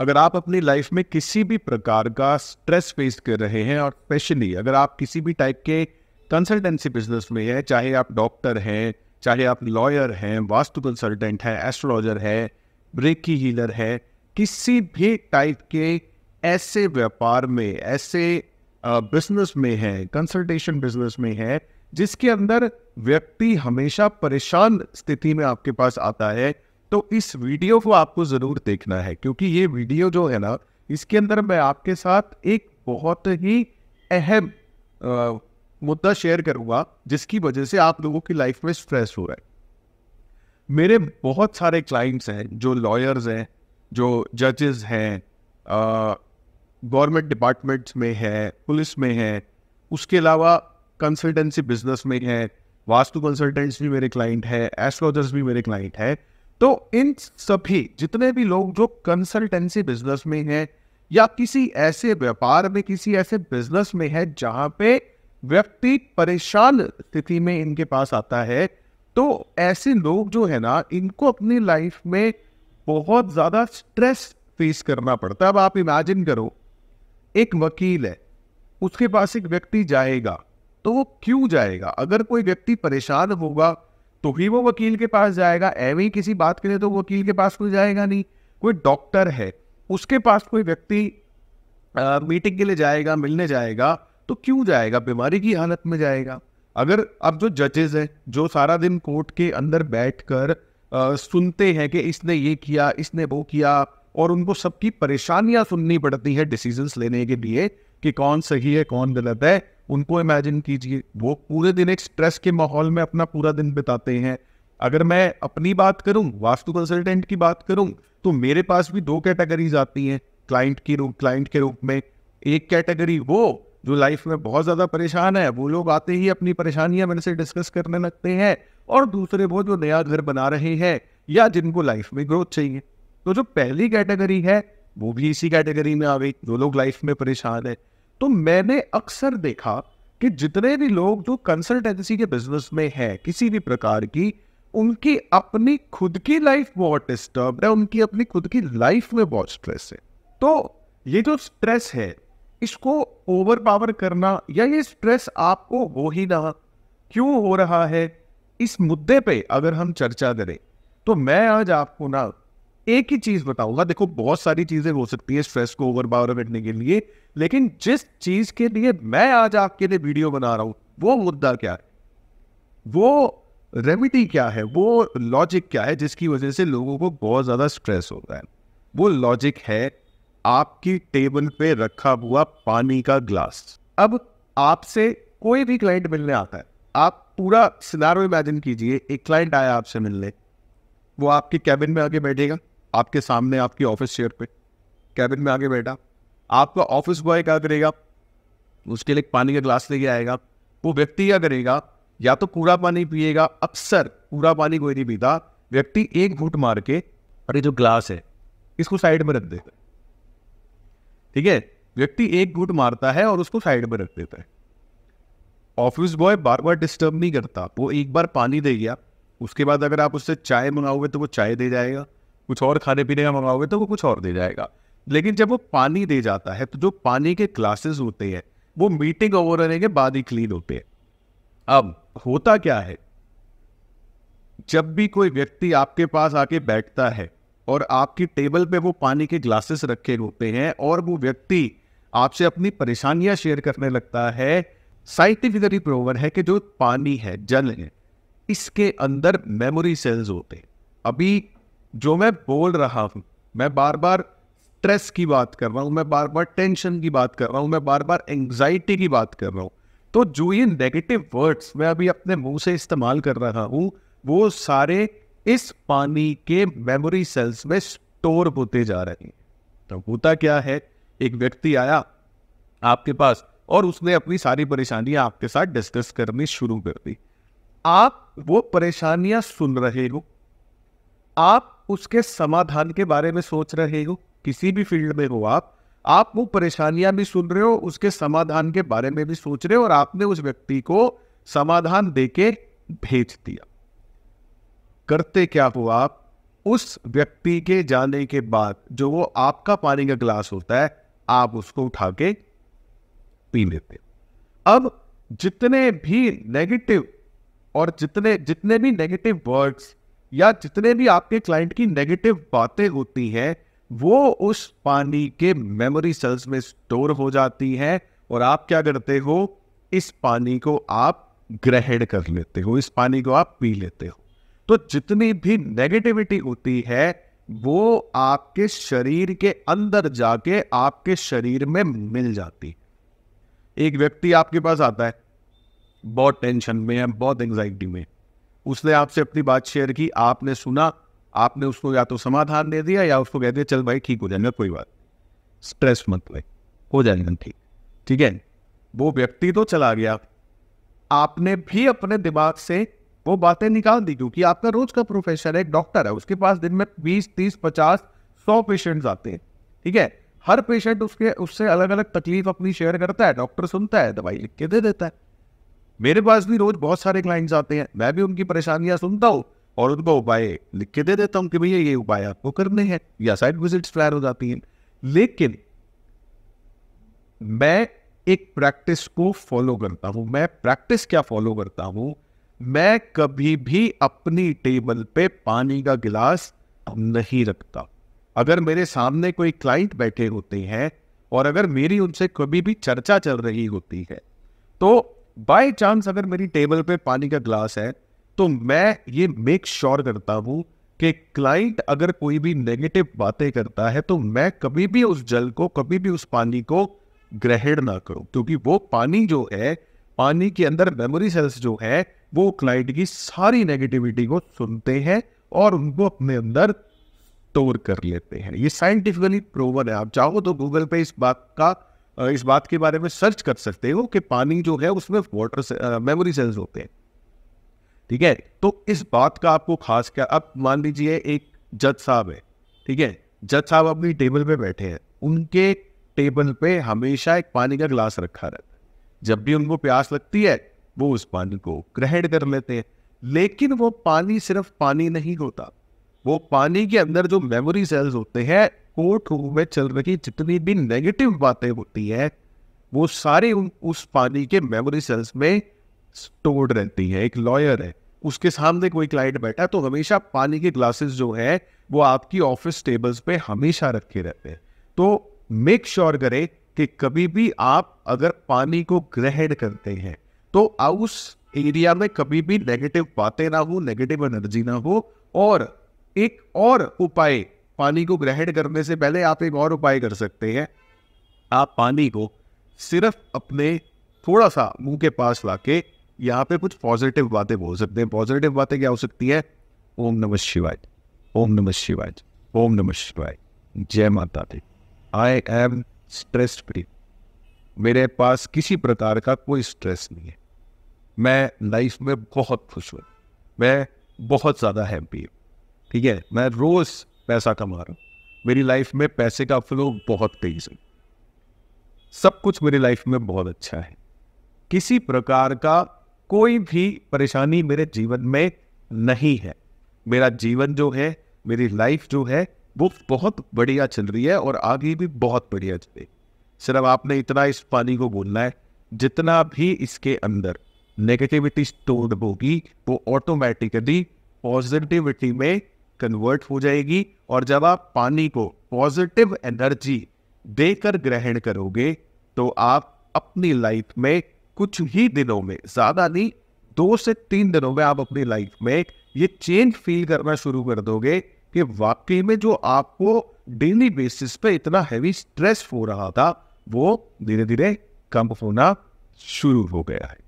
अगर आप अपनी लाइफ में किसी भी प्रकार का स्ट्रेस फेस कर रहे हैं और स्पेशली अगर आप किसी भी टाइप के कंसल्टेंसी बिजनेस में हैं चाहे आप डॉक्टर हैं चाहे आप लॉयर हैं वास्तु कंसल्टेंट हैं एस्ट्रोलॉजर है ब्रेकी हीलर है किसी भी टाइप के ऐसे व्यापार में ऐसे बिजनेस में है कंसल्टेशन बिजनेस में है जिसके अंदर व्यक्ति हमेशा परेशान स्थिति में आपके पास आता है तो इस वीडियो को आपको ज़रूर देखना है क्योंकि ये वीडियो जो है ना इसके अंदर मैं आपके साथ एक बहुत ही अहम मुद्दा शेयर करूंगा जिसकी वजह से आप लोगों की लाइफ में स्ट्रेस हो रहा है मेरे बहुत सारे क्लाइंट्स हैं जो लॉयर्स हैं जो जजेस हैं गवर्नमेंट डिपार्टमेंट्स में है पुलिस में है उसके अलावा कंसल्टेंसी बिजनेस में है वास्तु कंसल्टेंट्स भी मेरे क्लाइंट हैं एस्ट्रोलॉजर्स भी मेरे क्लाइंट हैं तो इन सभी जितने भी लोग जो कंसल्टेंसी बिजनेस में है या किसी ऐसे व्यापार में किसी ऐसे बिजनेस में है जहां पे व्यक्ति परेशान स्थिति में इनके पास आता है तो ऐसे लोग जो है ना इनको अपनी लाइफ में बहुत ज़्यादा स्ट्रेस फेस करना पड़ता है अब आप इमेजिन करो एक वकील है उसके पास एक व्यक्ति जाएगा तो वो क्यों जाएगा अगर कोई व्यक्ति परेशान होगा तो ही वो वकील के पास जाएगा एवं किसी बात के लिए तो वकील के पास कोई जाएगा नहीं कोई डॉक्टर है उसके पास कोई व्यक्ति मीटिंग के लिए जाएगा मिलने जाएगा तो क्यों जाएगा बीमारी की हालत में जाएगा अगर अब जो जजेस हैं जो सारा दिन कोर्ट के अंदर बैठ कर सुनते हैं कि इसने ये किया इसने वो किया और उनको सबकी परेशानियां सुननी पड़ती है डिसीजंस लेने के लिए कि कौन सही है कौन गलत है उनको इमेजिन कीजिए वो पूरे दिन एक स्ट्रेस के माहौल में अपना पूरा दिन बिताते हैं अगर मैं अपनी बात करूं वास्तु कंसल्टेंट की बात करूं तो मेरे पास भी दो कैटेगरीज आती हैं क्लाइंट की रूप क्लाइंट के रूप में एक कैटेगरी वो जो लाइफ में बहुत ज़्यादा परेशान है वो लोग आते ही अपनी परेशानियां मेरे से डिस्कस करने लगते हैं और दूसरे वो जो नया घर बना रहे हैं या जिनको लाइफ में ग्रोथ चाहिए तो जो पहली कैटेगरी है वो भी इसी कैटेगरी में आ गई जो लोग लाइफ में परेशान है तो मैंने अक्सर देखा कि जितने भी लोग जो कंसल्टेंसी के बिजनेस में है किसी भी प्रकार की उनकी अपनी खुद की लाइफ बहुत डिस्टर्ब है उनकी अपनी खुद की लाइफ में बहुत स्ट्रेस है तो ये जो स्ट्रेस है इसको ओवर पावर करना या ये स्ट्रेस आपको हो ही ना क्यों हो रहा है इस मुद्दे पे अगर हम चर्चा करें तो मैं आज आपको ना एक ही चीज बताऊंगा देखो बहुत सारी चीजें हो सकती है स्ट्रेस को ओवर पावर बैठने के लिए लेकिन जिस चीज के लिए मैं आज आपके लिए वीडियो बना रहा हूं वो मुद्दा क्या है वो रेमिडी क्या है वो लॉजिक क्या है जिसकी वजह से लोगों को बहुत ज्यादा स्ट्रेस होता है वो लॉजिक है आपकी टेबल पे रखा हुआ पानी का ग्लास अब आपसे कोई भी क्लाइंट मिलने आता है आप पूरा सिनारो इमेजिन कीजिए एक क्लाइंट आया आपसे मिलने वो आपके कैबिन में आके बैठेगा आपके सामने आपकी ऑफिस चेयर पे कैबिन में आके बैठा आपका ऑफिस बॉय क्या करेगा उसके लिए पानी का ग्लास लेके आएगा वो व्यक्ति क्या करेगा या तो पूरा पानी पिएगा अक्सर पूरा पानी कोई नहीं पीता व्यक्ति एक घूट मार के अरे जो ग्लास है इसको साइड में रख देता है ठीक है व्यक्ति एक घूट मारता है और उसको साइड में रख देता है ऑफिस बॉय बार बार डिस्टर्ब नहीं करता वो एक बार पानी दे गया उसके बाद अगर आप उससे चाय मंगाओगे तो वो चाय दे जाएगा कुछ और खाने पीने का मंगाओगे तो वो कुछ और दे जाएगा लेकिन जब वो पानी दे जाता है तो जो पानी के ग्लासेस होते हैं वो मीटिंग ओवर होने के बाद ही क्लीन होते हैं अब होता क्या है जब भी कोई व्यक्ति आपके पास आके बैठता है और आपकी टेबल पे वो पानी के ग्लासेस रखे होते हैं और वो व्यक्ति आपसे अपनी परेशानियां शेयर करने लगता है साइंटिफिकली प्रोवन है कि जो पानी है जल है इसके अंदर मेमोरी सेल्स होते हैं अभी जो मैं बोल रहा हूँ मैं बार बार स्ट्रेस की बात कर रहा हूँ मैं बार बार टेंशन की बात कर रहा हूँ मैं बार बार एंग्जाइटी की बात कर रहा हूँ तो जो ये नेगेटिव वर्ड्स मैं अभी अपने मुंह से इस्तेमाल कर रहा हूँ वो सारे इस पानी के मेमोरी सेल्स में स्टोर होते जा रहे हैं तो होता क्या है एक व्यक्ति आया आपके पास और उसने अपनी सारी परेशानियां आपके साथ डिस्कस करनी शुरू कर दी आप वो परेशानियां सुन रहे हो आप उसके समाधान के बारे में सोच रहे हो किसी भी फील्ड में हो आप आप वो परेशानियां भी सुन रहे हो उसके समाधान के बारे में भी सोच रहे हो और आपने उस व्यक्ति को समाधान देके भेज दिया करते क्या हो आप उस व्यक्ति के जाने के बाद जो वो आपका पानी का ग्लास होता है आप उसको उठा के पी लेते अब जितने भी नेगेटिव और जितने जितने भी नेगेटिव वर्ड्स या जितने भी आपके क्लाइंट की नेगेटिव बातें होती हैं वो उस पानी के मेमोरी सेल्स में स्टोर हो जाती हैं और आप क्या करते हो इस पानी को आप ग्रहण कर लेते हो इस पानी को आप पी लेते हो तो जितनी भी नेगेटिविटी होती है वो आपके शरीर के अंदर जाके आपके शरीर में मिल जाती एक व्यक्ति आपके पास आता है बहुत टेंशन में है बहुत एंजाइटी में उसने आपसे अपनी बात शेयर की आपने सुना आपने उसको या तो समाधान दे दिया या उसको कह दिया चल भाई ठीक हो जाएगा कोई बात स्ट्रेस मत भाई हो जाएगा ठीक ठीक है वो व्यक्ति तो चला गया आपने भी अपने दिमाग से वो बातें निकाल दी क्योंकि आपका रोज का प्रोफेशन है एक डॉक्टर है उसके पास दिन में बीस तीस पचास सौ पेशेंट्स आते हैं ठीक है हर पेशेंट उसके उससे अलग अलग तकलीफ अपनी शेयर करता है डॉक्टर सुनता है दवाई लिख के दे देता है मेरे पास भी रोज बहुत सारे क्लाइंट्स आते हैं मैं भी उनकी परेशानियां सुनता हूँ और उनको उपाय लिख के दे देता हूँ कि भैया ये उपाय आपको करने हैं या साइड विजिट्स फ्लायर हो जाती हैं लेकिन मैं एक प्रैक्टिस को फॉलो करता हूँ मैं प्रैक्टिस क्या फॉलो करता हूँ मैं कभी भी अपनी टेबल पे पानी का गिलास नहीं रखता अगर मेरे सामने कोई क्लाइंट बैठे होते हैं और अगर मेरी उनसे कभी भी चर्चा चल रही होती है तो बाय चांस अगर मेरी टेबल पे पानी का ग्लास है तो मैं ये मेक श्योर sure करता हूँ कि क्लाइंट अगर कोई भी नेगेटिव बातें करता है तो मैं कभी भी उस जल को कभी भी उस पानी को ग्रहण ना करूँ क्योंकि वो पानी जो है पानी के अंदर मेमोरी सेल्स जो है वो क्लाइंट की सारी नेगेटिविटी को सुनते हैं और उनको अपने अंदर स्टोर कर लेते हैं ये साइंटिफिकली प्रोवन है आप चाहो तो गूगल पे इस बात का इस बात के बारे में सर्च कर सकते हो कि पानी जो है उसमें वाटर से, मेमोरी सेल्स होते हैं ठीक है तो इस बात का आपको खास क्या अब मान लीजिए एक जज साहब है ठीक है जज साहब अपनी टेबल पे बैठे हैं उनके टेबल पे हमेशा एक पानी का गिलास रखा रहता है जब भी उनको प्यास लगती है वो उस पानी को ग्रहण कर लेते हैं लेकिन वो पानी सिर्फ पानी नहीं होता वो पानी के अंदर जो मेमोरी सेल्स होते हैं कोर्ट रूम में चल रही जितनी भी नेगेटिव बातें होती है वो सारे उस पानी के मेमोरी सेल्स में स्टोर्ड रहती है एक लॉयर है उसके सामने कोई क्लाइंट बैठा है तो हमेशा पानी के ग्लासेस जो है वो आपकी ऑफिस टेबल्स पे हमेशा रखे रहते हैं तो मेक श्योर sure करें कि कभी भी आप अगर पानी को ग्रहण करते हैं तो उस एरिया में कभी भी नेगेटिव बातें ना हो नेगेटिव एनर्जी ना हो और एक और उपाय पानी को ग्रहण करने से पहले आप एक और उपाय कर सकते हैं आप पानी को सिर्फ अपने थोड़ा सा मुंह के पास लाके यहाँ पे कुछ पॉजिटिव बातें बोल सकते हैं पॉजिटिव बातें क्या हो सकती है ओम नमः शिवाय ओम नमः शिवाय ओम नमः शिवाय जय माता दी आई एम स्ट्रेस फ्री मेरे पास किसी प्रकार का कोई स्ट्रेस नहीं है मैं लाइफ में बहुत खुश हूँ मैं बहुत ज़्यादा हैप्पी हूँ ठीक है मैं रोज़ पैसा कमा रहा हूँ मेरी लाइफ में पैसे का फ्लो बहुत तेज है सब कुछ मेरी लाइफ में बहुत अच्छा है किसी प्रकार का कोई भी परेशानी मेरे जीवन में नहीं है मेरा जीवन जो है मेरी लाइफ जो है वो बहुत बढ़िया चल रही है और आगे भी बहुत बढ़िया चले सिर्फ आपने इतना इस पानी को बोलना है जितना भी इसके अंदर नेगेटिविटी स्टोर होगी वो ऑटोमेटिकली पॉजिटिविटी में कन्वर्ट हो जाएगी और जब आप पानी को पॉजिटिव एनर्जी देकर ग्रहण करोगे तो आप अपनी लाइफ में कुछ ही दिनों में ज्यादा नहीं दो से तीन दिनों में आप अपनी लाइफ में ये चेंज फील करना शुरू कर दोगे कि वाकई में जो आपको डेली बेसिस पे इतना हैवी स्ट्रेस हो रहा था वो धीरे धीरे कम होना शुरू हो गया है